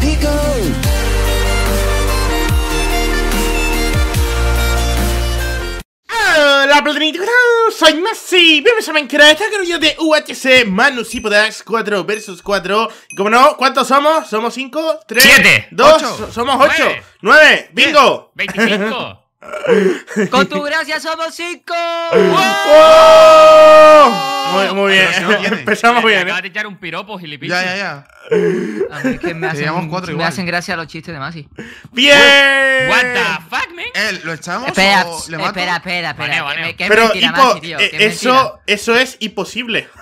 digo. Hola, platiniticuros, soy Messi, bienvenidos a Minecraft, este yo de UHC Manus y 4 vs 4 Y como no, ¿cuántos somos? ¿Somos 5? ¿3? ¿7? ¿2? ¿Somos 8? ¿9? ¿Bingo? ¿25? Con tu gracia somos cinco. ¡Oh! Muy, muy bien. Empezamos bien. Acabas ¿eh? de echar un piropo, gilipillas. Ya, ya, ya. A mí es que me hacen, cuatro me hacen gracia los chistes de Masi. ¡Bien! What the fuck, man? Eh, ¿Lo echamos Espera, o le mato? espera, espera, espera. baneo. Que- Pero mentira, hipo- Masi, tío. Eh, que eh, es mentira. eso, eso es imposible.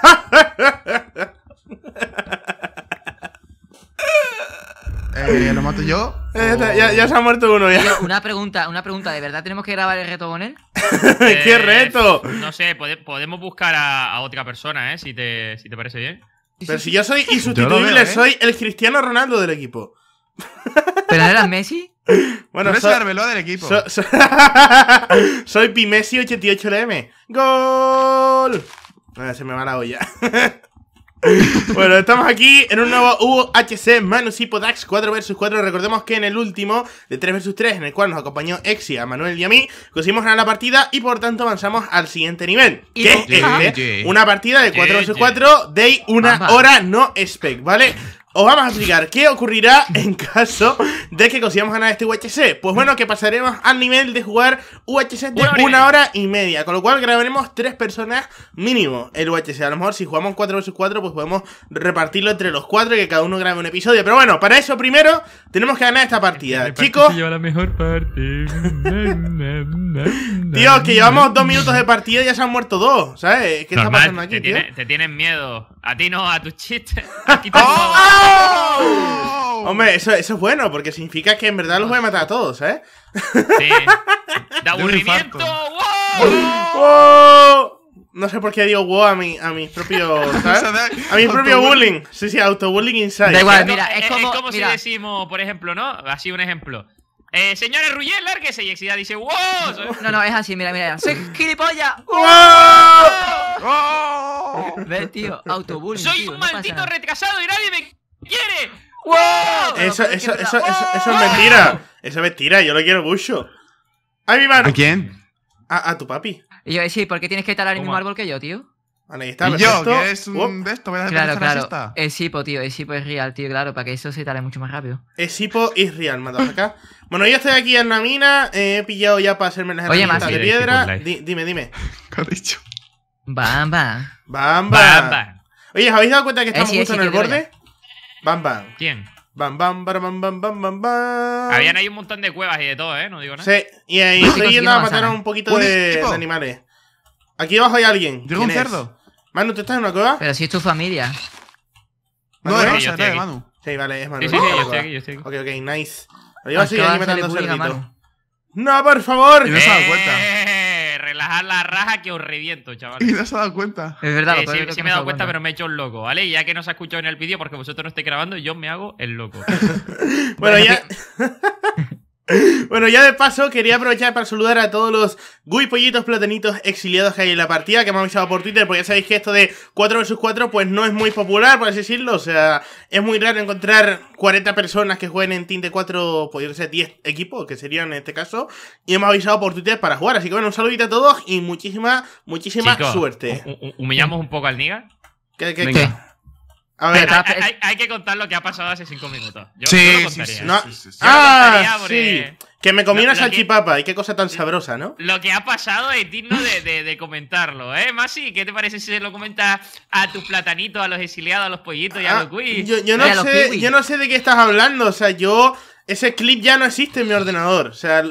Eh, ¿Lo mato yo? ya, se ha muerto uno ya. una pregunta, una pregunta, ¿de verdad tenemos que grabar el reto con él? ¡Qué eh, reto! No sé, podemos buscar a, otra persona, ¿eh? Si te, si te parece bien. Pero si yo soy insustituible, ¿eh? soy el Cristiano Ronaldo del equipo. ¿Pero eras Messi? Bueno, soy, el del equipo. soy Pimessi 88LM. ¡Gol! se me va la olla. bueno, estamos aquí en un nuevo UHC Manus 4 vs 4. Recordemos que en el último de 3 vs 3, en el cual nos acompañó Exia, Manuel y a mí, conseguimos ganar la partida y por tanto avanzamos al siguiente nivel. Que es una partida de 4 vs 4 de una hora no spec, ¿vale? Os vamos a explicar qué ocurrirá en caso de que consigamos ganar este UHC. Pues bueno, que pasaremos al nivel de jugar UHC de una hora y media. Con lo cual grabaremos tres personas mínimo el UHC. A lo mejor si jugamos 4 vs 4, pues podemos repartirlo entre los cuatro y que cada uno grabe un episodio. Pero bueno, para eso primero tenemos que ganar esta partida. Chicos. Lleva la Tío, que llevamos dos minutos de partida y ya se han muerto dos. ¿Sabes? ¿Qué está pasando aquí? tío? te tienen miedo. A ti no, a tus chistes. ¡Oh! ¡Oh! Hombre, eso, es bueno, porque significa que en verdad los voy a matar a todos, ¿eh? Sí. ¡De aburrimiento! ¡Wow! No sé por qué digo wow a, mi, a mis propios. ¿sabes? A mi propio bullying. Sí, sí, auto bullying inside. Da igual, mira, es como, si decimos, por ejemplo, ¿no? Así un ejemplo. Eh, señores Ruyer, lárguese. Y Exida dice, ¡Wow! No, no, es así, mira, mira. ¡Soy gilipollas! ¡Wow! Ve, tío, autobús. Soy un maldito retrasado y nadie me quiere. ¡Wow! Eso, eso, eso, eso, es mentira. Eso es mentira, yo lo quiero mucho. ¡Ay, mi mano! ¿A quién? A, tu papi. Y yo, sí, ¿por qué tienes que talar el mismo árbol que yo, tío? Vale, está, y yo, que es un de esto, Claro, claro. Es hipo, tío. Es hipo es real, tío, claro, para que eso se tale mucho más rápido. Es hipo es real, acá bueno, yo estoy aquí en la mina, eh, he pillado ya para hacerme las herramientas de piedra. dime, dime. ¿Qué has dicho? Bam, bam. Bam, Oye, habéis dado cuenta que eh, estamos mucho en el borde? Bam, bam. ¿Quién? Bam, bam, bam, bam, bam, bam, bam. Habían ahí un montón de cuevas y de todo, ¿eh? No digo nada. Sí, y ahí estoy yendo a matar a un poquito de, animales. Aquí abajo hay alguien. ¿Llegó un cerdo? Manu, ¿tú estás en una cueva? Pero si es tu familia. no, no, Manu. Sí, vale, es Manu. Sí, sí, yo yo Ok, ok, nice. No, por favor. Y no se ha dado cuenta. Eh, relajar la raja que os reviento, chaval. Y no se ha dado cuenta. Es verdad. Eh, sí, sí, me he dado cuenta, pero me he hecho el loco, ¿vale? Y ya que no se ha escuchado en el vídeo, porque vosotros no estáis grabando, yo me hago el loco. bueno, ya... Bueno, ya de paso, quería aprovechar para saludar a todos los guipollitos Pollitos Platanitos exiliados que hay en la partida, que hemos avisado por Twitter, porque ya sabéis que esto de 4 vs 4 pues no es muy popular, por así decirlo, o sea, es muy raro encontrar 40 personas que jueguen en team de 4, podría ser 10 equipos, que serían en este caso, y hemos avisado por Twitter para jugar, así que bueno, un saludito a todos y muchísima, muchísima suerte. ¿Humillamos un poco al nigga ¿Qué, ¿Qué, qué? A ver, hay, que contar lo que ha pasado hace cinco minutos. Yo, sí, lo contaría. Sí, ah, sí. Que me comí una salchipapa. y qué cosa tan sabrosa, ¿no? Lo que ha pasado es digno de, comentarlo, ¿eh? Masi, ¿qué te parece si se lo comentas a tus platanitos, a los exiliados, a los pollitos y a ah, los quiz? Yo, yo, no sé, yo no sé de qué estás hablando. O sea, yo. Ese clip ya no existe en mi ordenador. O sea,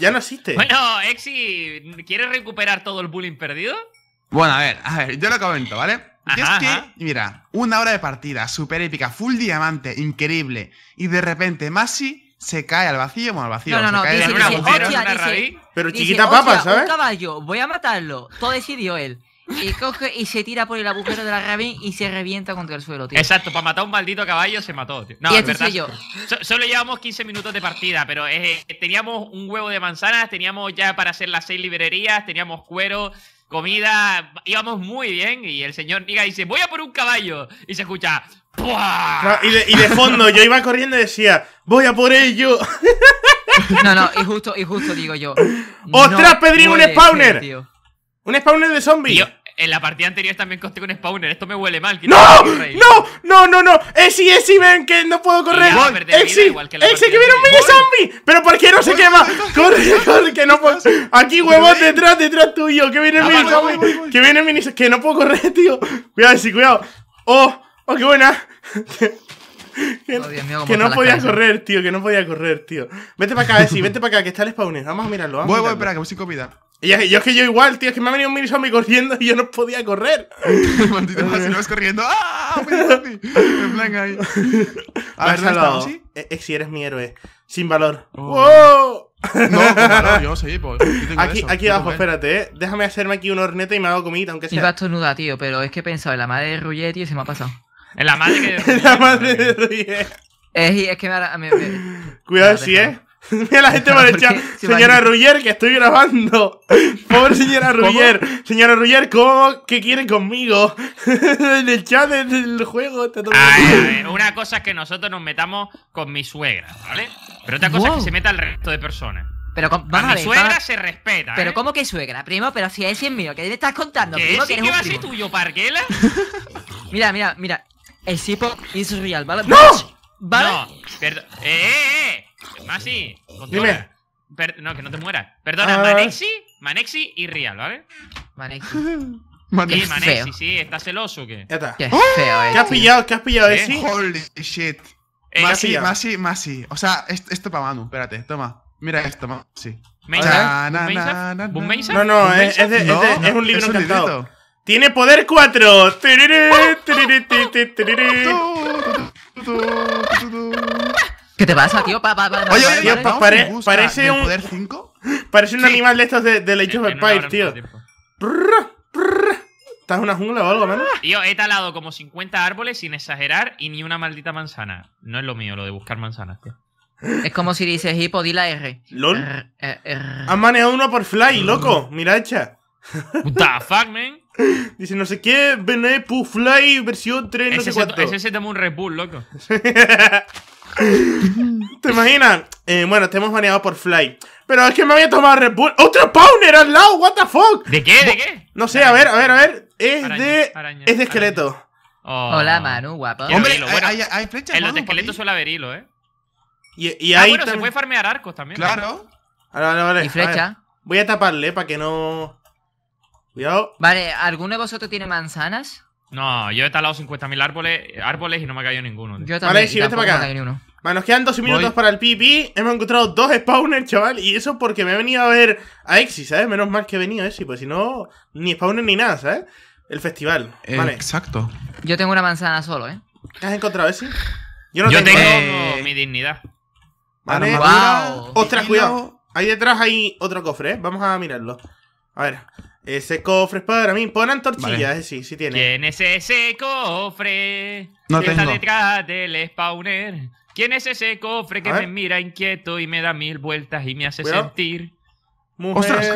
ya no existe. Bueno, Exi, ¿quieres recuperar todo el bullying perdido? Bueno, a ver, a ver, yo lo comento, ¿vale? Y es que, mira, una hora de partida, súper épica, full diamante, increíble. Y de repente, Masi se cae al vacío, bueno, al vacío. No, no, no, cae en un agujero, una pero chiquita papa, ¿sabes? Un caballo, voy a matarlo. Todo decidió él. Y coge y se tira por el agujero de la Rabin y se revienta contra el suelo, tío. Exacto, para matar a un maldito caballo se mató, tío. No, este yo. solo llevamos 15 minutos de partida, pero eh, teníamos un huevo de manzanas, teníamos ya para hacer las seis librerías, teníamos cuero, comida, íbamos muy bien y el señor diga dice, voy a por un caballo y se escucha... Y de, fondo yo iba corriendo y decía, voy a por ello. No, no, y justo, y justo digo yo. ¡Ostras, no Pedrín, un spawner! un spawner de zombies. En la partida anterior también conté con spawner. Esto me huele mal. ¡No! ¡No! ¡No, no, no! ¡Exi, Exi, ven que no puedo correr! ¡Exi! ¡Exi, que, que viene un mini zombie! ¿Pero por qué no se quema? ¡Corre, corre! Que no puedo. Aquí, huevos detrás, detrás tuyo. Que viene el mini zombie. Que viene el mini Que no puedo correr, tío. Cuidado, Exi, cuidado. ¡Oh! ¡Oh, qué buena! Oh, que, no podía correr, tío, que no podía correr, tío. Vete para acá, Esi, vete para acá, que está el spawner. Vamos a mirarlo. Vamos voy, espera, que voy sin comida. Y yo, es que yo igual, tío, es que me ha venido un mini zombie corriendo y yo no podía correr. Maldito, si no vas corriendo. ¡Ah! ¡Ah en plan ahí. A ver, eh, eh, Si eres mi héroe. Sin valor. Oh. ¡Wow! No, con valor, yo sí, pues. aquí, aquí abajo, espérate, eh. Déjame hacerme aquí un horneta y me hago comida, aunque sea. Iba a estornudar, tío, pero es que he pensado en la madre de Ruggier, tío, y se me ha pasado. En la madre que. la madre de Ruggier. Es, que me, me, Cuidado, si, sí, ¿eh? Mira la gente por el chat. Señora Ruller, que estoy grabando. Pobre señora Ruller. Señora Ruller, ¿cómo? ¿Qué quieren conmigo? en el chat en el juego. a ver, a ver. Una cosa es que nosotros nos metamos con mi suegra, ¿vale? Pero otra cosa es que se meta al resto de personas. Pero con, vamos a, mi suegra se respeta. Pero ¿eh? ¿cómo que suegra, primo? Pero si ese es mío, ¿qué te estás contando? ¿Qué que, va a ser tuyo, mira, mira, mira. El Sipo is real, ¿vale? ¡No! ¿Vale? No, perdón. ¡Eh, eh, eh! Masi, controla. Dime. no, que no te mueras. Perdona, ah. Manexi, Manexi y Rial, ¿vale? Manexi. Manexi. Sí, Manexi, sí, ¿estás celoso qué? Qué ¡Ah! feo, ¿Qué has pillado? ¿Qué has pillado, ¿Eh? Holy shit. Eh, Masi, Masi, Masi. O sea, esto, para Manu, espérate, toma. Mira esto, Masi. No, no, es, no, es, un libro encantado. Tiene poder 4. ¿Qué te pasa, tío? oye, parece un. Parece un animal de estos de, de Age sí, of tío. ¿Estás en una jungla o algo, ¿verdad? Tío, he talado como 50 árboles sin exagerar y ni una maldita manzana. No es lo mío lo de buscar manzanas, tío. Es como si dices hipo, di la R. ¿Lol? Has manejado uno por fly, loco. Mira, hecha. Puta fuck, man. Dice no sé qué, pu Fly versión 3, no sé cuánto. ese se toma un Red Bull, loco. ¿Te imaginas? Eh, bueno, te hemos baneado por Fly. Pero es que me había tomado Red Bull. ¡Otro spawner al lado! ¿What the fuck? ¿De qué? ¿De qué? No sé, a ver, a ver, a ver. Es de. es de esqueleto. Oh. Hola, Manu, guapo. Hombre, hay, hay, flechas. En los de esqueleto suele haber hilo, ¿eh? Y, y ah, ahí bueno, se puede farmear arcos también. Claro. Vale, vale, vale. Y flecha. Voy a taparle para que no. Cuidado. Vale, ¿alguno de vosotros tiene manzanas? No, yo he talado 50.000 árboles, árboles y no me ha caído ninguno. Yo también. Vale, si vete para Me ha caído ninguno Man, nos quedan 12 minutos para el pipi. Hemos encontrado dos spawners, chaval. Y eso porque me he venido a ver a Exi, ¿sabes? Menos mal que he venido a pues si no, ni spawner ni nada, ¿sabes? El festival. Exacto. Yo tengo una manzana solo, ¿eh? ¿Qué has encontrado, Exi? Yo no eh, tengo, mi dignidad. Vale, wow. Ostras, cuidado. Ahí detrás hay otro cofre, ¿eh? Vamos a mirarlo. A ver. Ese cofre es para mí. Pon torchillas, vale. sí, sí tiene. ese cofre? No tengo. está detrás del spawner. ¿Quién es ese cofre que me mira inquieto y me da mil vueltas y me hace sentir? Mujer. ¡Ostras!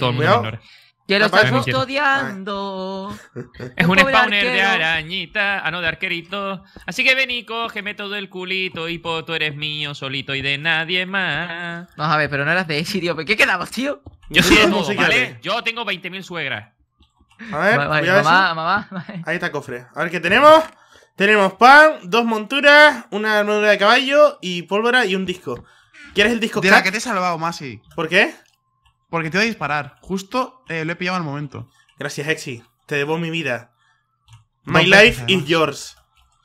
Todo el mundo Que lo estás custodiando. Es un spawner de arañita, ah no, de arquerito. Así que ven y cógeme todo el culito, y tú eres mío solito y de nadie más. Vamos a ver, pero no eras de ese, tío. ¿Qué quedabas, tío? Yo soy de Yo tengo 20.000 suegras. A ver, mamá, mamá. Ahí está el cofre. A ver, ¿qué tenemos? Tenemos pan, dos monturas, una armadura de caballo y pólvora y un disco. ¿Quieres el disco? De que te he salvado, Masi. ¿Por qué? Porque te voy a disparar. Justo eh, lo he pillado al momento. Gracias, Hexi. Te debo mi vida. My life is yours,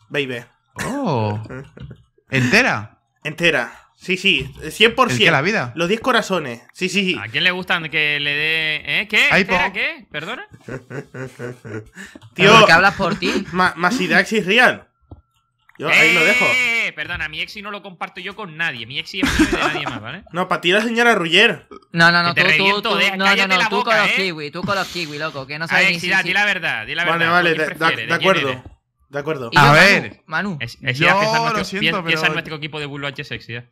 baby. Oh. ¿Entera? Entera. Sí, sí, 100%. la vida? Los 10 corazones. Sí, sí, sí. ¿A quién le gustan que le dé. ¿Eh? ¿Qué? ¿Espera, qué? ¿Perdona? Tío. qué hablas por ti? Ma Real. Yo ahí lo dejo. Eh, perdona, mi exi no lo comparto yo con nadie. Mi exi es de nadie más, ¿vale? No, para ti la señora Ruller. No, no, no, tú, tú, tú, no, no, tú con los ¿eh? kiwi, tú con los kiwi, loco, que no sabes ver, ni si... di la verdad, di la verdad. Vale, vale, de, acuerdo. De acuerdo. A ver, Manu. yo lo siento, en nuestro equipo de bulo H sexy. ¿eh?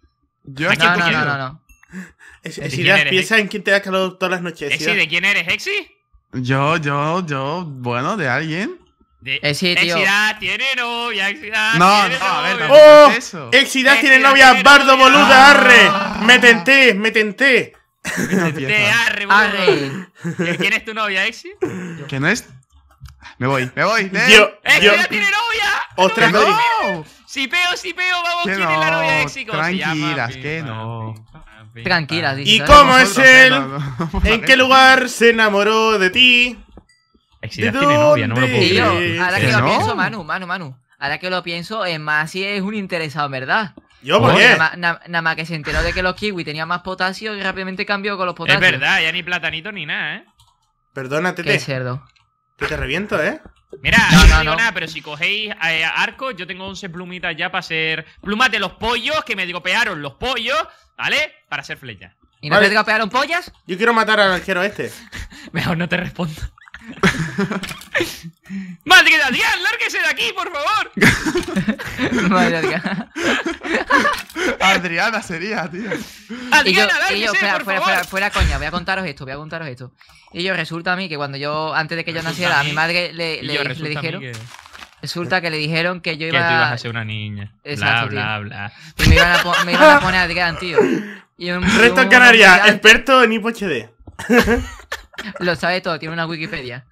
Yo no, no, no, no, no. Es, ideas, piensa en quién te das calor todas las noches. ¿Exi, de quién eres, Exi? Yo, yo, yo, bueno, de alguien. De, Exi, tío. Exidad tiene novia, Exidad no, no, a ver, no ¡Oh! Es eso. Exidad tiene novia, Bardo boluda, arre. Ah. Me tenté, me tenté. Me arre, boludo. Arre. ¿Quién es tu novia, Exi? ¿Quién es me voy, me voy. Yo, eh, yo, eh, tiene novia! ¡Ostras, no! Si peo, si peo, vamos, a la novia de Exico? Tranquilas, que no. Tranquilas, ¿Y cómo es él? ¿En qué lugar se enamoró de ti? Exida tiene novia, no me lo puedo creer. ahora que lo pienso, Manu, Manu, Manu. Ahora que lo pienso, es más si es un interesado, ¿verdad? Yo, ¿por qué? Nada más que se enteró de que los kiwi tenían más potasio y rápidamente cambió con los potasio. Es verdad, ya ni platanito ni nada, ¿eh? Perdónate. Qué cerdo te reviento, ¿eh? Mira, no, nada, pero si cogéis eh, arco, yo tengo 11 plumitas ya para hacer plumas de los pollos que me pegaron los pollos, ¿vale? Para hacer flechas. ¿Y no me te pegaron pollas? Yo quiero matar al arquero este. Mejor no te respondo. ¡Madre de Adrián! ¡Lárguese de aquí, por favor! Madre Adrián. Adriana sería, tío. yo, Adriana, y yo, fuera, fuera, fuera coña, voy a contaros esto, voy a contaros esto. Y yo resulta a mí que cuando yo, antes de que yo naciera, a mi madre le, le- dijeron, resulta que le dijeron que yo que iba ibas a ser una niña. Exacto, bla, bla, bla. y me iban a, me iban a poner Adrián, tío. Y Resto Canarias, experto en Hipo HD. Lo sabe todo, tiene una Wikipedia.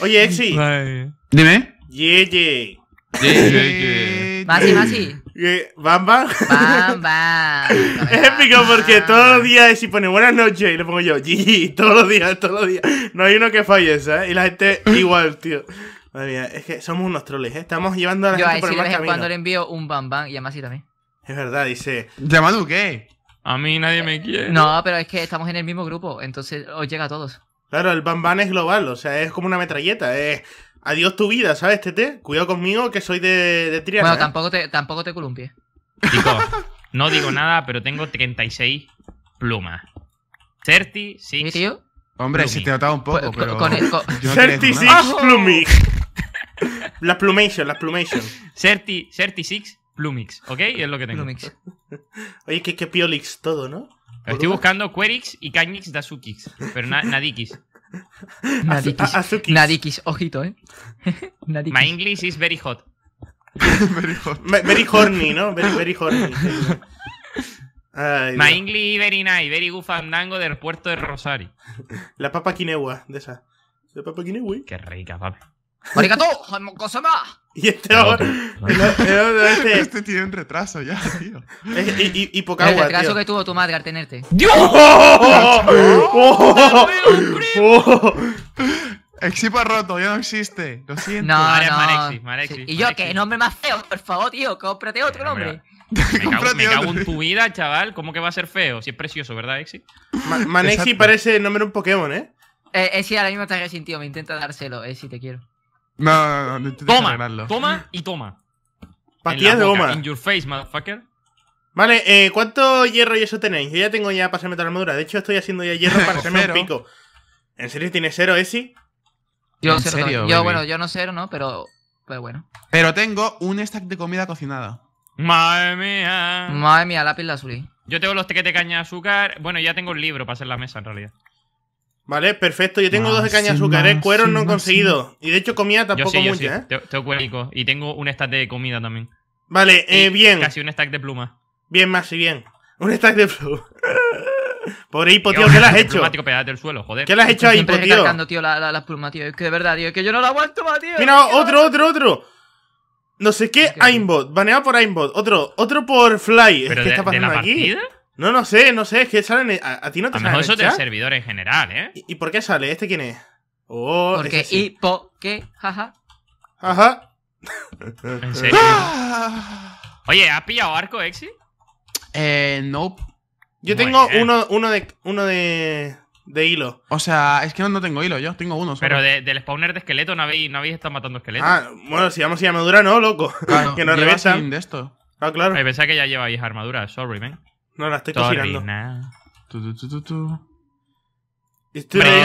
Oye, Exi. Dime. Yeye. Yeye. Masi, Masi. Bamba. Bamba. Épico porque todos los días Exi pone buenas noches y le pongo yo Gigi, todos los días, todos los días. No hay uno que falle, ¿sabes? Y la gente igual, tío. Madre mía, es que somos unos troles, ¿eh? Estamos llevando a la gente a por el mal camino. cuando le envío un bam y a Masi también. Es verdad, dice. ¿Llamado qué? A mí nadie me quiere. No, pero es que estamos en el mismo grupo, entonces os llega a todos. Claro, el bambán es global, o sea, es como una metralleta, es adiós tu vida, ¿sabes, Tete? Cuidado conmigo que soy de, de Triana. Bueno, ¿eh? tampoco te, tampoco te columpies. no digo nada, pero tengo 36 plumas. 36. ¿Sí, tío? Hombre, si te notaba un poco, pues, pero... Con, six 36 las plumations, las plumation. six 36 Plumix, ¿ok? Es lo que tengo. Oye, que, Piolix todo, ¿no? Estoy buscando Querix y de Azukix, pero Nadikis. Nadikis. Nadikis, ojito, ¿eh? Nadikis. My English is very hot. very, hot. very horny, ¿no? Very, very horny. My English is very nice, very good fandango del puerto de Rosario. La papa quinegua, de esa. La papa quinegua. Qué rica, papi. ¡Cosa más. Y este ah, Este, tiene un retraso ya, tío. y, y, y poca agua. El retraso que tuvo tu madre al tenerte. ¡Dios! ¡Oh! ¡Oh! roto, ya no existe. Lo siento. No, no. Y yo, que nombre más feo, por favor, tío, cómprate otro nombre. Me cago, me en tu vida, chaval. ¿Cómo que va a ser feo? Si es precioso, ¿verdad, Exi? Manexi parece el nombre de un Pokémon, ¿eh? Eh, Exi eh, ahora mismo está resintido, me intenta dárselo, Exi, eh, te quiero. Toma, toma y toma. Pastillas de goma. In your face, motherfucker. Vale, eh, ¿cuánto hierro y eso tenéis? Yo ya tengo ya para hacerme toda la armadura. De hecho, estoy haciendo ya hierro para hacerme el pico. ¿En serio tienes cero, Esi? Yo, bueno, yo no cero, ¿no? Pero, pero bueno. Pero tengo un stack de comida cocinada. Madre mía. Madre mía, lápiz azulí. Yo tengo los tequetes de caña de azúcar. Bueno, ya tengo el libro para hacer la mesa en realidad. Vale, perfecto. Yo tengo dos de caña de azúcar, ¿eh? Cuero no he conseguido. Y de hecho comida tampoco yo sí, ¿eh? Tengo, Y tengo un stack de comida también. Vale, eh, bien. Casi un stack de plumas. Bien, Maxi, bien. Un stack de plumas. Pobre hipo, tío, ¿qué le has hecho? Tío, del suelo, joder. ¿Qué has hecho a hipo, tío? Recargando, tío, las plumas, tío. Es que de verdad, tío, es que yo no la aguanto más, tío. Mira, otro, otro, otro. No sé qué, Aimbot. Baneado por Aimbot. Otro, otro por Fly. ¿Qué está pasando aquí? No, no sé, no sé, es que salen. A, ti no te a lo mejor eso servidor en general, ¿eh? ¿Y, por qué sale? ¿Este quién es? Oh, porque y porque, jaja. ¿Jaja? ¿En serio? Oye, ¿has pillado arco, Exi? Eh, no. Yo tengo uno, de. uno de. de hilo. O sea, es que no, no tengo hilo, yo tengo uno. Pero del spawner de esqueleto no habéis, no habéis estado matando esqueletos. Ah, bueno, si vamos a armadura, no, loco. que nos revientan. de esto. Ah, claro. pensaba que ya lleváis armadura, sorry, man. No, la estoy cocinando. Tu, tu, Estoy sorry.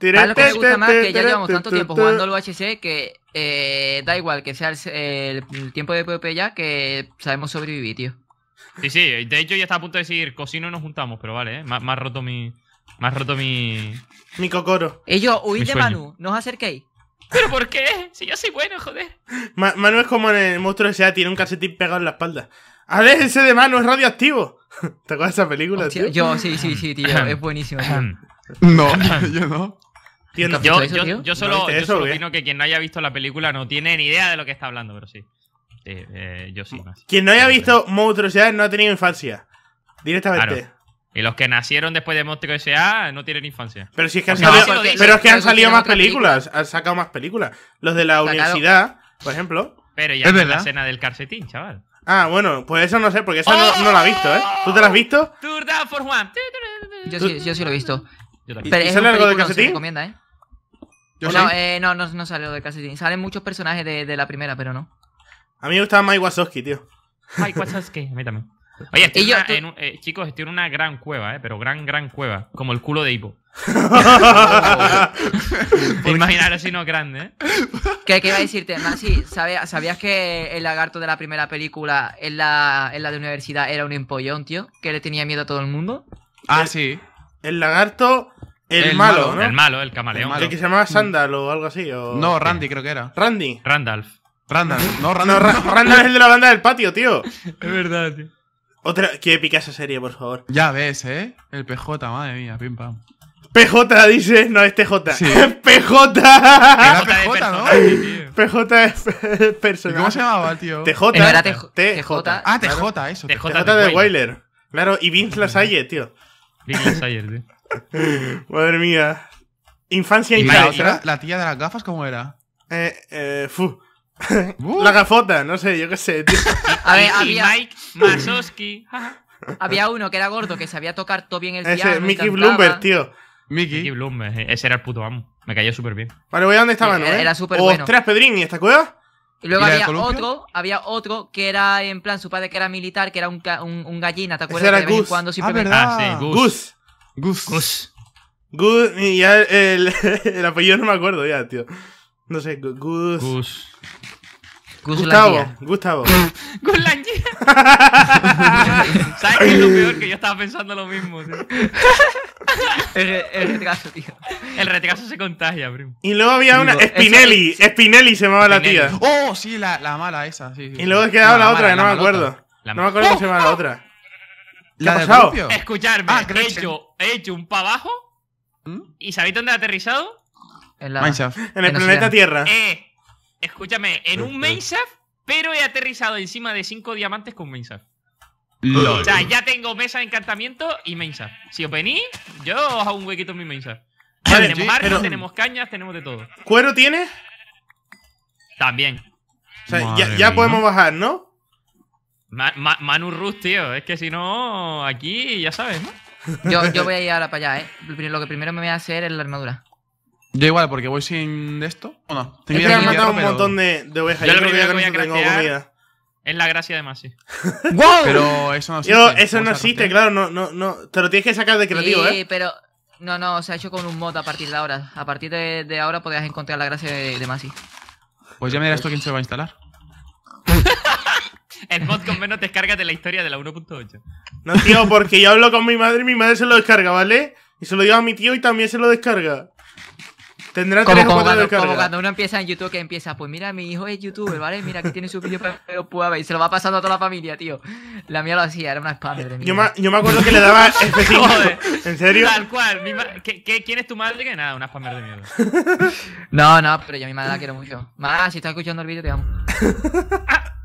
lo que me gusta más que ya llevamos tanto tiempo jugando al UHC que eh, da igual que sea el, tiempo de PvP ya que sabemos sobrevivir, tío. Sí, sí, de hecho ya está a punto de decir cocino y nos juntamos, pero vale, ¿eh? más, roto mi. Más roto mi. Mi cocoro. Ellos, eh, huid de Manu, no os acerquéis. ¿Pero por qué? Si yo soy bueno, joder. Manu es como en el monstruo de SEA, tiene un calcetín pegado en la espalda. Ah, ese de mano, es radioactivo! ¿Te acuerdas de esa película, Yo, sí, sí, sí, tío, es buenísimo. No, yo no. yo, yo, solo, yo solo opino que quien no haya visto la película no tiene ni idea de lo que está hablando, pero sí. Eh, yo sí más. Quien no haya visto ya no ha tenido infancia. Directamente. Y los que nacieron después de Monstruo S.A. no tienen infancia. Pero si es que han salido, pero es que han salido más películas, ha han sacado más películas. Los de la universidad, por ejemplo. Pero ya es la escena del calcetín, chaval. Ah, bueno, pues eso no sé, porque eso no, lo la he visto, ¿eh? ¿Tú te la has visto? Yo sí, yo sí lo he visto. Pero es sale algo de casetín? ¿eh? No, eh, no, no, sale lo de Casetín. Salen muchos personajes de, la primera, pero no. A mí me gustaba Mike Wazowski, tío. Mike Wazowski. A mí también. Oye, estoy eh, chicos, estoy en una gran cueva, eh, pero gran, gran cueva. Como el culo de Hipo. Te si no grande, ¿eh? ¿Qué, iba a decirte, Masi? ¿sabías, que el lagarto de la primera película en la, de universidad era un empollón, tío? Que le tenía miedo a todo el mundo. Ah, sí. El lagarto, el, malo, ¿no? El malo, el camaleón. El, que se llamaba Sandal o algo así. No, Randy creo que era. Randy. Randalf. Randall, no, Randall. es el de la banda del patio, tío. Es verdad, tío. Otra, qué épica esa serie, por favor. Ya ves, ¿eh? El PJ, madre mía, pim pam. PJ dice, no es TJ. Sí. PJ. Era PJ, ¿no? PJ es personal. ¿Cómo se llamaba tío? TJ. Era TJ. Ah, TJ, eso. TJ, de Wailer. Claro, y Vince Lasalle, tío. Vince Lasalle, tío. Madre mía. Infancia y la, la tía de las gafas, ¿cómo era? Eh, eh, fu. Uh. La gafota, no sé, yo qué sé, tío. A ver, había... Mike Masoski. había uno que era gordo que sabía tocar todo bien el piano. Ese, Mickey Bloomberg, tío. Mickey. Bloomberg, eh, ese era el puto amo. Me cayó súper bien. Vale, voy a donde estaba, ¿no? Era, súper bueno. ¿y esta Y luego había otro, había otro que era en plan su padre que era militar, que era un, un, gallina, ¿te acuerdas? Era cuando ah, siempre Ah, sí, Gus. Gus. Gus. Gus. Y ya el, el, apellido no me acuerdo ya, tío. No sé, Gus. Gus. Gustavo, Gustavo. Langía! ¿Sabes qué es lo peor? Que yo estaba pensando lo mismo, tío. El, retraso, tío. El retraso se contagia, primo. Y luego había una. Spinelli. Spinelli se llamaba la tía. Oh, sí, la, la mala esa. Sí, Y luego he quedado la, otra, que no, me acuerdo. no me acuerdo cómo se llamaba la oh. otra. la ha pasado? Escucharme, ah, he, hecho, hecho un pa' abajo. ¿Mm? ¿Y sabéis dónde ha aterrizado? En, la, en el planeta Tierra. Eh, escúchame, en un este. Mineshaft, pero he aterrizado encima de cinco diamantes con Mineshaft. O sea, ya tengo mesa de encantamiento y Mineshaft. Si os venís, yo os hago un huequito en mi Mineshaft. tenemos barro, tenemos cañas, tenemos de todo. ¿Cuero tienes? También. O sea, ya, podemos bajar, ¿no? Manu Rus, tío. Es que si no, aquí ya sabes, ¿no? Yo, yo voy a ir ahora para allá, ¿eh? Lo que primero me voy a hacer es la armadura. Yo igual, porque voy sin esto. ¿O no? que matar un montón de, ovejas. Yo, creo que, tengo comida. Es la gracia de Masi. ¡Wow! Pero eso no existe. eso no existe, claro. No, no, no. Te lo tienes que sacar de creativo, sí, ¿eh? pero... No, no, se ha hecho con un mod a partir de ahora. A partir de, ahora podrías encontrar la gracia de, Masi. Pues ya me dirás tú quién se va a instalar. El mod con menos descargas de la historia de la 1.8. No, tío, porque yo hablo con mi madre y mi madre se lo descarga, ¿vale? Y se lo digo a mi tío y también se lo descarga. Tendrá como, como, cuando, como cuando, uno empieza en YouTube, que empieza, pues mira, mi hijo es youtuber, ¿vale? Mira, que tiene su vídeo, pero ver y se lo va pasando a toda la familia, tío. La mía lo hacía, era una spammer de mierda Yo, yo me, acuerdo que le daba f ¿En serio? Tal cual. ¿Qué, quién es tu madre? Que nada, una spammer de mierda. no, no, pero yo a mi madre la quiero mucho. Más, si estás escuchando el vídeo, te amo.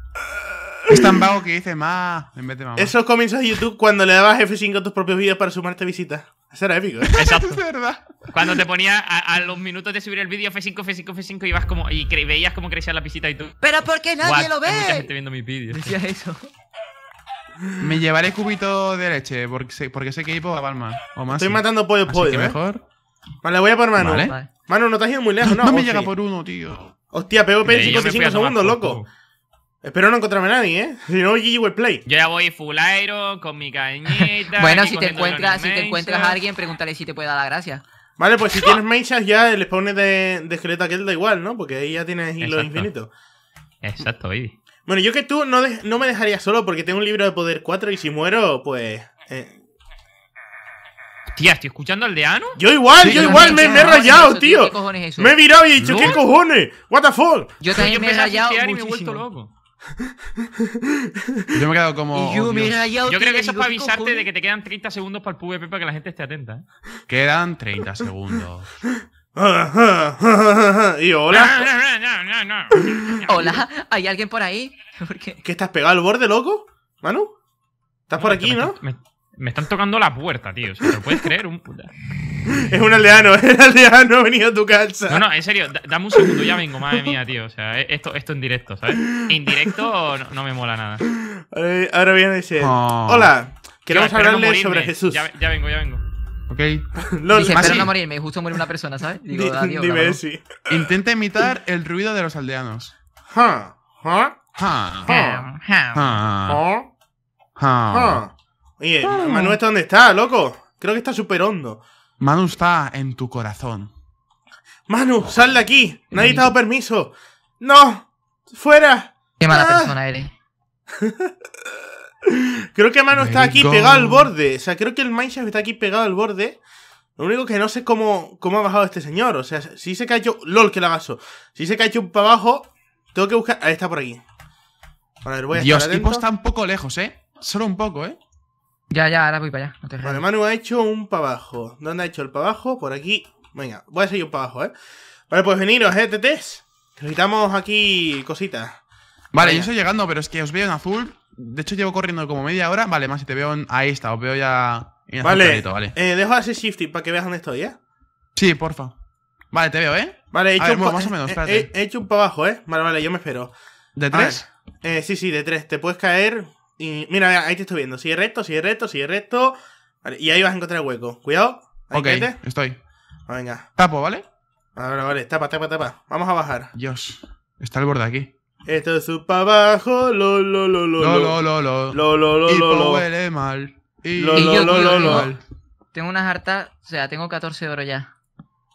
Es tan vago que dice más en vez de Esos comienzos de YouTube cuando le dabas F5 a tus propios vídeos para sumarte visitas. Eso era épico. ¿eh? Exacto. es verdad. Cuando te ponías a, los minutos de subir el vídeo F5, F5, F5 y, como, y veías cómo crecía la visita y tú. Pero porque nadie lo ve. mucha gente viendo mis vídeos. eso. Me llevaré cubito de leche porque sé, que iba a palma. O más. Estoy matando pollo pollo. ¿eh? mejor. Vale, voy a por Manu. Vale. Manu, no te has ido muy lejos, ¿no? me llega por uno, tío. Hostia, P en 55 segundos, loco. Espero no encontrarme a nadie, ¿eh? Si no, GG well play. Yo ya voy full iron, con mi cañita. bueno, si te, encuentras, si te encuentras a alguien, pregúntale si te puede dar la gracia. Vale, pues si tienes mechas ya el spawn de, de esqueleto aquel da igual, ¿no? Porque ahí ya tienes hilo infinito. Exacto, baby. Bueno, yo que tú no, no me dejaría solo porque tengo un libro de poder 4 y si muero, pues... Eh. Tía, ¿estoy escuchando al deano? Yo igual, yo, igual, me, me, he rayado, tío. ¿Qué cojones es eso? Me he mirado y he dicho, ¿qué cojones? What the fuck? Yo también me he rayado y me he vuelto loco. Yo me he quedado como. Oh, yo, creo que eso es para avisarte de que te quedan 30 segundos para el PvP para que la gente esté atenta. Quedan 30 segundos. y hola. hola, ¿hay alguien por ahí? qué? estás pegado al borde, loco? Manu, ¿estás por aquí, no? me, están tocando la puerta, tío. ¿Me lo puedes creer? Un es un aldeano, es el aldeano ha venido a tu casa. No, no, en serio, dame un segundo, ya vengo, madre mía, tío. O sea, eh, esto, esto en directo, ¿sabes? En directo no, me mola nada. Eh, ahora viene y dice: ah. Hola, queremos hablar hablarle sobre Jesús. Ya, vengo, ya vengo. ¿ok? Dije, espero no morirme, justo morir una persona, ¿sabes? Digo, dime sí. Intenta imitar el ruido de los aldeanos. Ja, Oye, Manu, ¿dónde está, loco? Creo que está súper hondo. Manu está en tu corazón. Manu, sal de aquí. Nadie te ha dado permiso. No, fuera. Qué mala ah. persona eres. creo que Manu está aquí pegado al borde. O sea, creo que el Mineshaft está aquí pegado al borde. Lo único que no sé cómo, cómo ha bajado este señor. O sea, si se cayó. LOL, que la gaso. Si se cayó para abajo, tengo que buscar. Ahí está por aquí. voy a Dios, tipo pues está un poco lejos, ¿eh? Solo un poco, ¿eh? Ya, ya, ahora voy para allá. Vale, Manu ha hecho un para abajo. ¿Dónde ha hecho el para abajo? Por aquí. Venga, voy a seguir un para abajo, ¿eh? Vale, pues veniros, ¿eh, tetes? Necesitamos aquí cositas. Vale, yo estoy llegando, pero es que os veo en azul. De hecho, llevo corriendo como media hora. Vale, más si te veo Ahí está, os veo ya... En vale, vale. Eh, dejo hacer shifting para que veas dónde estoy, ¿eh? Sí, porfa. Vale, te veo, ¿eh? Vale, he hecho, un, eh, eh, he hecho un para abajo, ¿eh? Vale, vale, yo me espero. ¿De tres? Eh, sí, sí, de tres. Te puedes caer y mira, ahí te estoy viendo. Sigue recto, sigue recto, sigue recto. Vale, y ahí vas a encontrar el hueco. Cuidado. Ahí ok, estoy. Ah, venga. Tapo, ¿vale? Ahora, vale, tapa, tapa, tapa. Vamos a bajar. Dios, está el borde aquí. Esto es para abajo, lo, lo, lo, lo, lo, lo, lo, lo, lo, lo, huele mal. Y lo, lo, lo, lo, lo. Tengo unas hartas, o sea, tengo 14 de oro ya.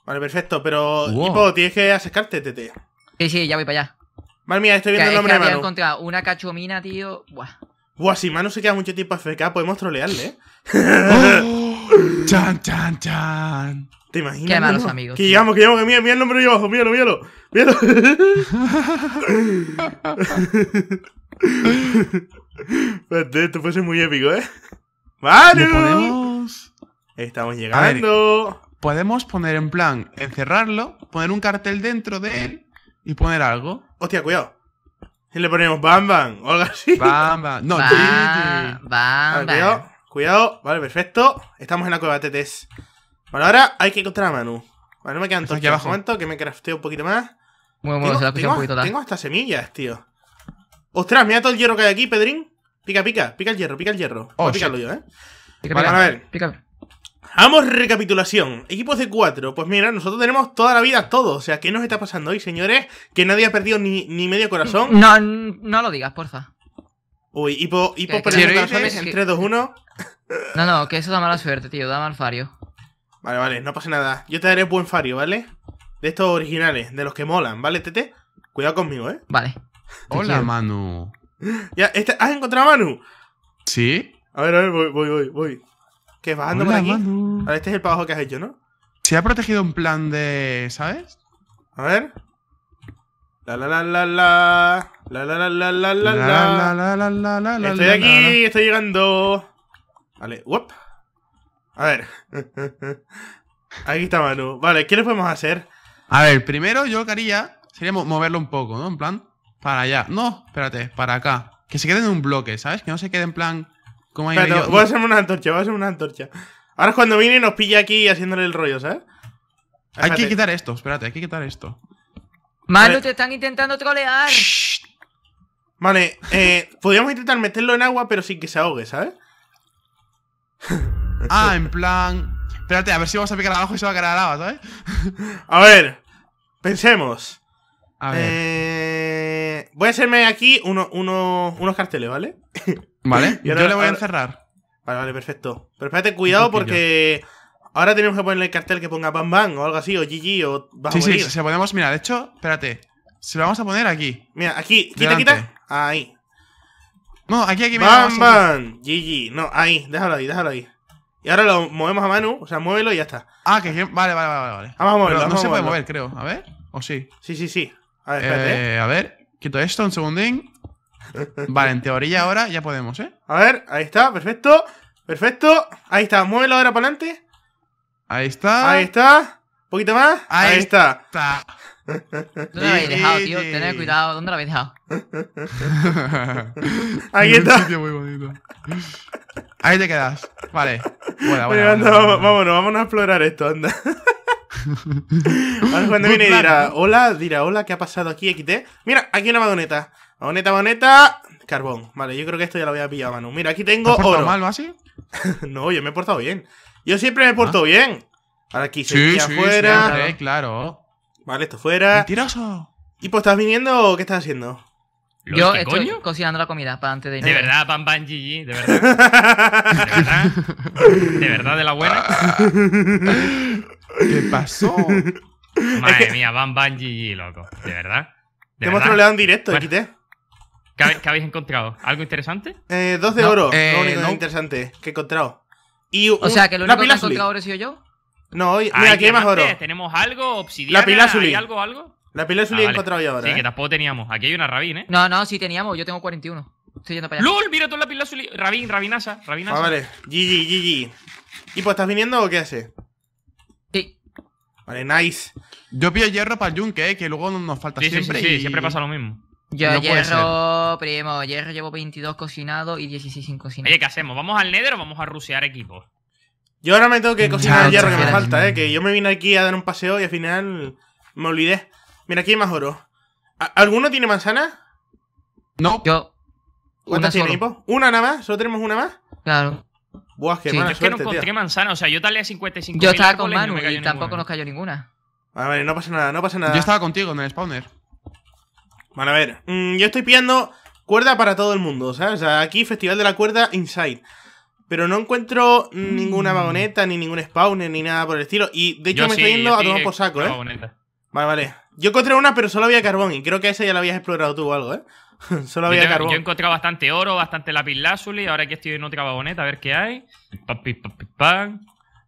Vale, perfecto, pero tipo, tienes que acercarte, tete. Sí, sí, ya voy para allá. Vale, mira, estoy viendo el nombre de Manu. una cachomina, tío. Buah. Buah, si Manu se queda mucho tiempo AFK, podemos trolearle, ¿eh? chan, chan! ¿Te imaginas? Qué malos amigos. Que que llegamos, que mira, mira el nombre abajo, míralo, míralo. Míralo. Pues, esto fuese muy épico, ¿eh? ¡Manu! Estamos llegando. podemos poner en plan, encerrarlo, poner un cartel dentro de él y poner algo. Hostia, cuidado le ponemos Bam Bam o algo así. Bam Bam. No, Bam Cuidado, cuidado. Vale, perfecto. Estamos en la cueva TTS. Bueno, ahora hay que encontrar a Manu. Vale, no me quedan todos aquí abajo. Un momento que me crafteo un poquito más. Bueno, bueno, tengo, se la un poquito Tengo hasta semillas, tío. Ostras, mira todo el hierro que hay aquí, Pedrín. Pica, pica, pica el hierro, pica el hierro. Oh, Voy a oh, yo, eh. Pica, a ver. Pica. Vamos, recapitulación. Equipos de 4. Pues mira, nosotros tenemos toda la vida todo. O sea, ¿qué nos está pasando hoy, señores? Que nadie ha perdido ni, ni medio corazón. No, no lo digas, porfa. Uy, hipo, hipo en 3, 2, 1. No, no, que eso da mala suerte, tío. Da mal fario. Vale, vale, no pasa nada. Yo te daré buen fario, ¿vale? De estos originales, de los que molan, ¿vale, Tete? Cuidado conmigo, ¿eh? Vale. Hola, Manu. Ya, este, ¿has encontrado a Manu? Sí. A ver, a ver, voy, voy, voy, voy. Que bajando aquí. este es el trabajo que has hecho, ¿no? Se ha protegido un plan de. ¿Sabes? A ver. La la la la la. La la la la la la la. La la la la la Estoy aquí, estoy llegando. Vale, Uop. A ver. aquí está Manu. Vale, ¿qué le podemos hacer? A ver, primero yo lo que haría sería moverlo un poco, ¿no? En plan, para allá. No, espérate, para acá. Que se queden en un bloque, ¿sabes? Que no se quede en plan voy a hacerme una antorcha, voy a hacerme una antorcha. Ahora es cuando viene y nos pilla aquí haciéndole el rollo, ¿sabes? Hay que quitar esto, espérate, hay que quitar esto. Malo te están intentando trolear. Vale, eh, podríamos intentar meterlo en agua, pero sin que se ahogue, ¿sabes? ah, en plan. Espérate, a ver si vamos a picar abajo y se va a quedar al agua, ¿sabes? a ver, pensemos. A ver. Eh, voy a hacerme aquí unos carteles, ¿vale? Vale, yo le voy a encerrar. Vale, vale, perfecto. Pero espérate, cuidado porque ahora tenemos que ponerle el cartel que ponga Bam Bam o algo así, o GG, o vamos Sí, a sí, se podemos ponemos, mira, de hecho, espérate. Se lo vamos a poner aquí. Mira, aquí, quita, quita. Ahí. No, aquí, aquí, Bam Bam, GG. No, ahí, déjalo ahí, déjalo ahí. Y ahora lo movemos a Manu, o sea, muévelo y ya está. Ah, que vale, vale, vale, vale. Vamos a moverlo. no se puede mover, creo. A ver, o sí. Sí, sí, sí. A ver, espérate. Eh, a ver, quito esto un segundín. Vale, en teoría ahora ya podemos, ¿eh? A ver, ahí está, perfecto. Perfecto. Ahí está, muévelo ahora para adelante. Ahí está. Ahí está. Un poquito más. Ahí, está. está. ¿Dónde lo habéis dejado, tío? Tened cuidado, ¿dónde lo habéis dejado? Ahí está. Ahí te quedas. Vale. Buena, vámonos, vámonos, a explorar esto, anda. ver cuando viene y dirá, hola, dirá, hola, ¿qué ha pasado aquí, XT? Mira, aquí una madoneta Boneta, boneta. Carbón. Vale, yo creo que esto ya lo había pillado, Manu. Mira, aquí tengo ¿Te has oro. mal, ¿no así? no, yo me he portado bien. Yo siempre me he portado ah. bien. Ahora aquí se sí, sí, fuera. Sí, claro. Vale, esto fuera. Mentiroso. ¿Y pues estás viniendo o qué estás haciendo? Yo estoy coño? cocinando la comida para antes de ir. De verdad, pan pan GG, de verdad. de verdad. De verdad, de la buena. ¿Qué pasó? Madre mía, pan pan GG, loco. De verdad. Te hemos troleado en directo, te ¿Qué, habéis, encontrado? ¿Algo interesante? Eh, dos de oro, eh, interesante que he encontrado. o sea, que lo único que he encontrado ahora he sido yo. No, hoy, mira, aquí hay más oro. Tenemos algo, obsidiana, la ¿Hay algo, algo? La pila ah, he encontrado yo ahora. Sí, que ¿eh? tampoco teníamos. Aquí hay una rabín, ¿eh? No, no, sí teníamos, yo tengo 41. Estoy yendo para allá. ¡Lol! Mira tú la pilazuli. Rabín, rabinaza, rabinaza. Ah, vale. GG, GG. ¿Y pues estás viniendo o qué haces? Sí. Vale, nice. Yo pido hierro para el yunque, ¿eh? que luego nos falta siempre. Sí, y... siempre pasa lo mismo. Yo hierro, primo, hierro llevo 22 cocinado y 16 sin Oye, ¿qué hacemos? ¿Vamos al Nether o vamos a rusear equipos? Yo ahora me tengo que cocinar el hierro que me falta, eh. Que yo me vine aquí a dar un paseo y al final me olvidé. Mira, aquí hay más oro. ¿Alguno tiene manzana? No. Yo. ¿Cuántas tiene, Hipo? ¿Una nada más? ¿Solo tenemos una más? Claro. Buah, es que no encontré manzana, o sea, yo talé 55 Yo estaba con Manu y, y tampoco nos cayó ninguna. A ah, ver, no pasa nada, no pasa nada. Yo estaba contigo en el spawner. Vale, a ver, mm, yo estoy pillando cuerda para todo el mundo, ¿sabes? O sea, aquí Festival de la Cuerda Inside. Pero no encuentro ninguna mm. vagoneta, ni ningún spawner, ni nada por el estilo. Y de hecho me estoy yendo a tomar por saco, ¿eh? Vale, vale. Yo encontré una, pero solo había carbón. Y creo que esa ya la habías explorado tú o algo, ¿eh? solo había carbón. Yo he encontrado bastante oro, bastante lápiz Y Ahora aquí estoy en otra vagoneta, a ver qué hay.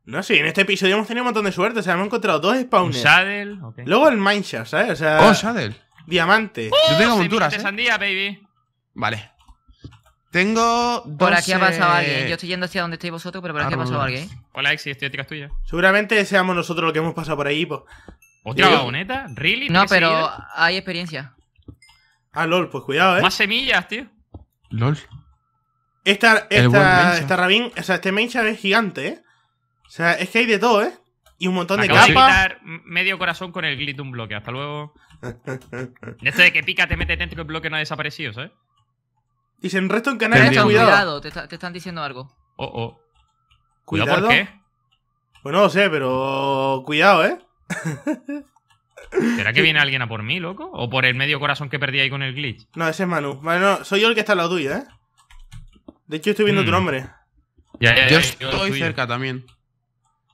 No, sí, en este episodio hemos tenido un montón de suerte. O sea, hemos encontrado dos spawners. Un saddle. Okay. Luego el mineshaft, ¿sabes? O sea... Oh, saddle. Diamante. Yo tengo monturas. ¿eh? sandía, baby. Vale. Tengo dos. Por aquí ha pasado alguien. Yo estoy yendo hacia donde estáis vosotros, pero por aquí ha pasado alguien. Hola, Exi, estoy atrás tuya. Seguramente seamos nosotros los que hemos pasado por ahí, pues... ¿Otra vagoneta? ¿Really? No, pero hay experiencia. Ah, LOL, pues cuidado, eh. Más semillas, tío. LOL. Esta, esta, esta rabín, o sea, este mencha es gigante, eh. O sea, es que hay de todo, eh. Y un montón de capas. De medio corazón con el un bloque. Hasta luego. De esto de que pica te mete dentro del bloque no ha desaparecido, ¿sabes? Dicen resto en canales, cuidado. te, están diciendo algo. Oh, oh. Cuidado, por qué. Pues no lo sé, pero cuidado, ¿eh? ¿Será que viene alguien a por mí, loco? ¿O por el medio corazón que perdí ahí con el glitch? No, ese es Manu. soy yo el que está al la tuya ¿eh? De hecho, estoy viendo mm. tu nombre. Ya, yo estoy cerca también.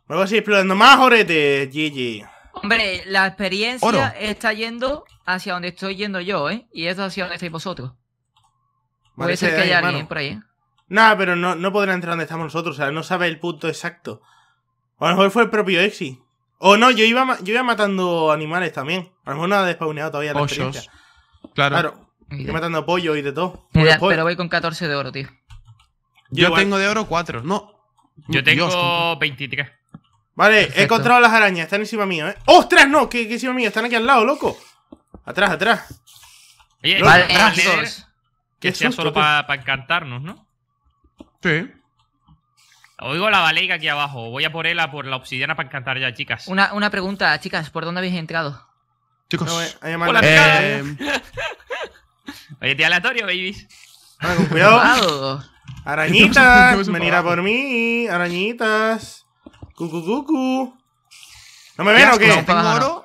Luego así explorando más, orete. GG. Hombre, la experiencia está yendo hacia donde estoy yendo yo, ¿eh? Y eso hacia donde estáis vosotros. Puede ser que haya alguien por ahí. ¿eh? Nada, pero no, no podrá entrar donde estamos nosotros, o sea, no sabe el punto exacto. a lo mejor fue el propio Exi. O no, yo iba, yo iba matando animales también. A lo mejor no ha despauneado todavía la experiencia. Claro. claro. Yo matando pollo y de todo. Pues, pero voy con 14 de oro, tío. Yo, tengo de oro 4. No. Yo tengo 23. Vale, he encontrado las arañas, están encima mío, ¿eh? ¡Ostras, no! ¿Qué, encima mío? Están aquí al lado, loco. Atrás, atrás. Oye, que sea solo para encantarnos, ¿no? Sí. Oigo la baleiga aquí abajo. Voy a por él, a por la obsidiana para encantar ya, chicas. Una, pregunta, chicas, ¿por dónde habéis entrado? Chicos, eh, Hola, eh, Oye, tío aleatorio, babies. con cuidado. Arañitas, venir a por mí, arañitas. Cucu, ¿No me ven o qué? tengo oro,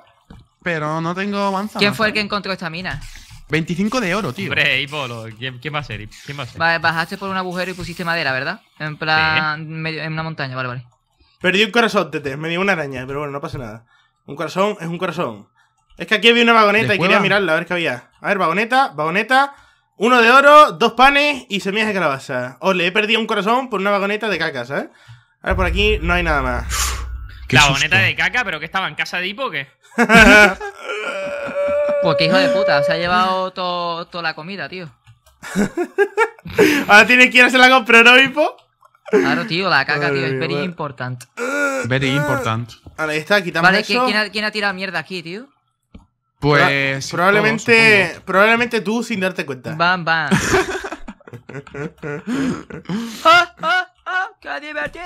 pero no tengo manzana. ¿Quién fue el que encontró esta mina? 25 de oro, tío. Hombre, polo ¿quién, ¿quién, va a ser? ¿Quién va a ser? bajaste por un agujero y pusiste madera, ¿verdad? En plan, en una montaña, vale, vale. Perdí un corazón, Tete, me dio una araña, pero bueno, no pasa nada. Un corazón es un corazón. Es que aquí había una vagoneta y quería mirarla, a ver qué había. A ver, vagoneta, vagoneta, uno de oro, dos panes y semillas de calabaza. Ole, he perdido un corazón por una vagoneta de caca, ¿sabes? A ver, por aquí no hay nada más. la boneta de caca, pero que estaba en casa de hipo Pues qué? hijo de puta, se ha llevado toda la comida, tío. Ahora tiene que ir a hacer la compra, ¿no, hipo? Claro, tío, la caca, tío, es very important. Very important. Vale ahí está, quitamos vale, ¿quién, ha, ¿quién ha tirado mierda aquí, tío? Pues... probablemente, probablemente tú sin darte cuenta. Bam, bam. ¡Ah, ah. ¡Qué divertido.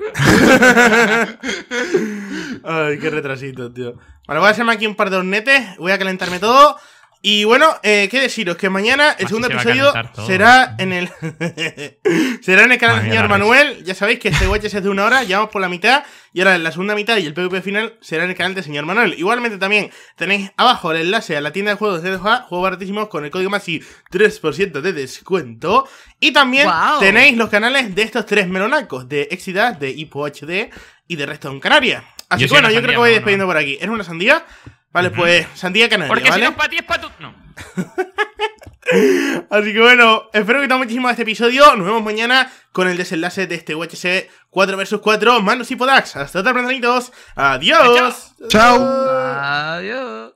Ay, qué retrasito, tío. Vale, voy a hacerme aquí un par de hornetes, voy a calentarme todo. Y bueno, eh, qué deciros, que mañana el segundo episodio será en el será en el canal del señor Manuel. Ya sabéis que este watch es de una hora, llevamos por la mitad, y ahora en la segunda mitad y el PvP final será en el canal del señor Manuel. Igualmente también tenéis abajo el enlace a la tienda de juegos de CDJ. juegos baratísimos con el código Maxi 3% de descuento. Y también tenéis los canales de estos tres melonacos, de Exidas, de Hipo y de Resto en Canarias. Así que bueno, yo creo que voy despediendo por aquí. ¿Es una sandía? Vale, pues sandía canaria. Porque si no es para ti, es para tu. No. Así que bueno, espero que te muchísimo este episodio. Nos vemos mañana con el desenlace de este UHC 4 vs 4 Manos y Podax. Hasta otra, plantanitos. Adiós. Chao. Adiós.